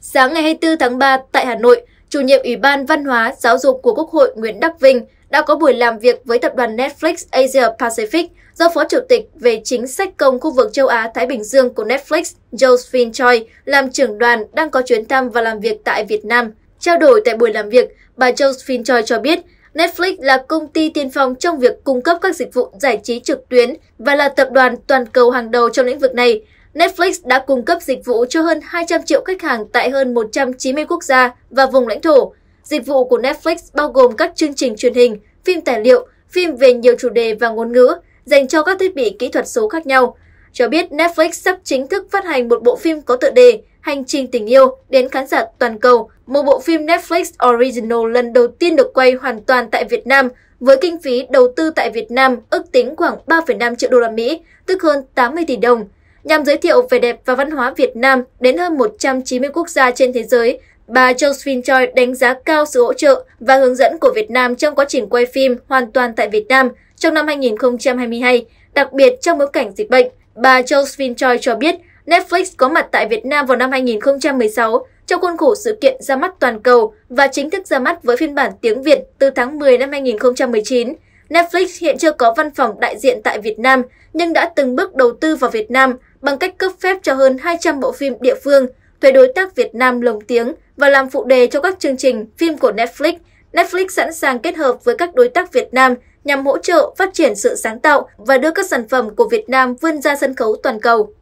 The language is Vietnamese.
Sáng ngày 24 tháng 3 tại Hà Nội, chủ nhiệm Ủy ban Văn hóa Giáo dục của Quốc hội Nguyễn Đắc Vinh đã có buổi làm việc với tập đoàn Netflix Asia Pacific do Phó Chủ tịch về chính sách công khu vực châu Á-Thái Bình Dương của Netflix Josephine Choi làm trưởng đoàn đang có chuyến thăm và làm việc tại Việt Nam. Trao đổi tại buổi làm việc, bà Josephine Choi cho biết Netflix là công ty tiên phong trong việc cung cấp các dịch vụ giải trí trực tuyến và là tập đoàn toàn cầu hàng đầu trong lĩnh vực này. Netflix đã cung cấp dịch vụ cho hơn 200 triệu khách hàng tại hơn 190 quốc gia và vùng lãnh thổ. Dịch vụ của Netflix bao gồm các chương trình truyền hình, phim tài liệu, phim về nhiều chủ đề và ngôn ngữ dành cho các thiết bị kỹ thuật số khác nhau. Cho biết Netflix sắp chính thức phát hành một bộ phim có tựa đề Hành trình tình yêu đến khán giả toàn cầu, một bộ phim Netflix Original lần đầu tiên được quay hoàn toàn tại Việt Nam với kinh phí đầu tư tại Việt Nam ước tính khoảng 3,5 triệu đô la Mỹ, tức hơn 80 tỷ đồng nhằm giới thiệu vẻ đẹp và văn hóa Việt Nam đến hơn 190 quốc gia trên thế giới. Bà Josephine Choi đánh giá cao sự hỗ trợ và hướng dẫn của Việt Nam trong quá trình quay phim hoàn toàn tại Việt Nam trong năm 2022, đặc biệt trong bối cảnh dịch bệnh. Bà Josephine Choi cho biết Netflix có mặt tại Việt Nam vào năm 2016 trong khuôn khổ sự kiện ra mắt toàn cầu và chính thức ra mắt với phiên bản tiếng Việt từ tháng 10 năm 2019. Netflix hiện chưa có văn phòng đại diện tại Việt Nam, nhưng đã từng bước đầu tư vào Việt Nam bằng cách cấp phép cho hơn 200 bộ phim địa phương, thuê đối tác Việt Nam lồng tiếng và làm phụ đề cho các chương trình, phim của Netflix. Netflix sẵn sàng kết hợp với các đối tác Việt Nam nhằm hỗ trợ phát triển sự sáng tạo và đưa các sản phẩm của Việt Nam vươn ra sân khấu toàn cầu.